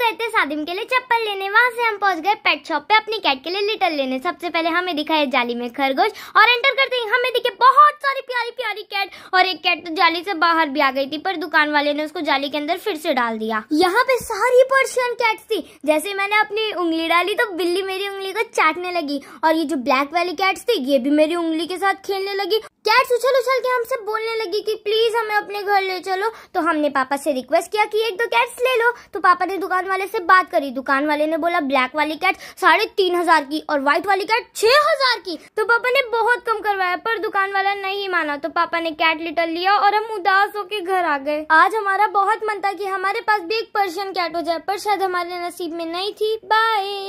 गए थे सादिम के लिए चप्पल लेने वहाँ से हम पहुँच गए पेट शॉप पे अपनी कैट के लिए लिटल लेने सबसे पहले हमें दिखा है जाली में खरगोश और एंटर करते ही हमें दिखे बहुत सारी प्यारी प्यारी कैट और एक कैट तो जाली से बाहर भी आ गई थी पर दुकान वाले ने उसको जाली के अंदर फिर से डाल दिया यहाँ पे सारी पर्शियन कैट थी जैसे मैंने अपनी उंगली डाली तो बिल्ली मेरी उंगली को चाटने लगी और ये जो ब्लैक वाली कैट थी ये भी मेरी उंगली के साथ खेलने लगी कैट्स उछल उछल के हमसे बोलने लगी कि प्लीज हमें अपने घर ले चलो तो हमने पापा से रिक्वेस्ट किया कि एक दो कैट्स ले लो तो पापा ने दुकान वाले से बात करी दुकान वाले ने बोला ब्लैक वाली कैट साढ़े तीन हजार की और व्हाइट वाली कैट छह हजार की तो पापा ने बहुत कम करवाया पर दुकान वाला नहीं माना तो पापा ने कैट लिटर लिया और हम उदास होकर घर आ गए आज हमारा बहुत मन था की हमारे पास भी एक पर्शियन कैट हो जाए पर शायद हमारे नसीब में नहीं थी बाय